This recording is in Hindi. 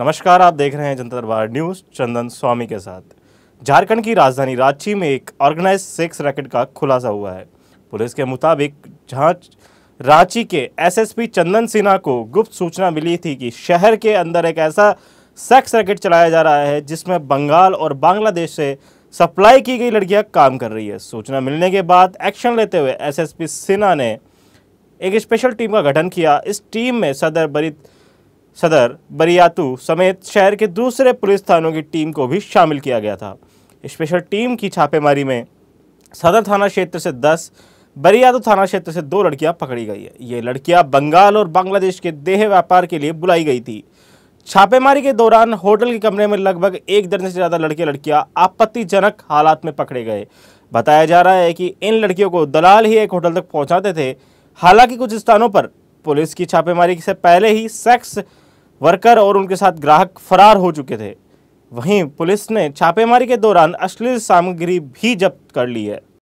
नमस्कार आप देख रहे हैं जनता दरबार न्यूज चंदन स्वामी के साथ झारखंड की राजधानी रांची में एक ऑर्गेनाइज सेक्स रैकेट का खुलासा हुआ है पुलिस के मुताबिक जांच रांची के एसएसपी चंदन सिन्हा को गुप्त सूचना मिली थी कि शहर के अंदर एक ऐसा सेक्स रैकेट चलाया जा रहा है जिसमें बंगाल और बांग्लादेश से सप्लाई की गई लड़कियां काम कर रही है सूचना मिलने के बाद एक्शन लेते हुए एसएसपी सिन्हा ने एक स्पेशल टीम का गठन किया इस टीम में सदर बरित सदर बरियातू समेत शहर के दूसरे पुलिस थानों की टीम को भी शामिल किया गया था स्पेशल टीम की छापेमारी में सदर थाना क्षेत्र से दस बरियातू थाना क्षेत्र से दो लड़कियां पकड़ी गई है ये लड़कियां बंगाल और बांग्लादेश के देह व्यापार के लिए बुलाई गई थी छापेमारी के दौरान होटल के कमरे में लगभग एक दर्जन से ज़्यादा लड़के लड़कियां आपत्तिजनक हालात में पकड़े गए बताया जा रहा है कि इन लड़कियों को दलाल ही एक होटल तक पहुंचाते थे हालांकि कुछ स्थानों पर पुलिस की छापेमारी से पहले ही सेक्स वर्कर और उनके साथ ग्राहक फरार हो चुके थे वहीं पुलिस ने छापेमारी के दौरान अश्लील सामग्री भी जब्त कर ली है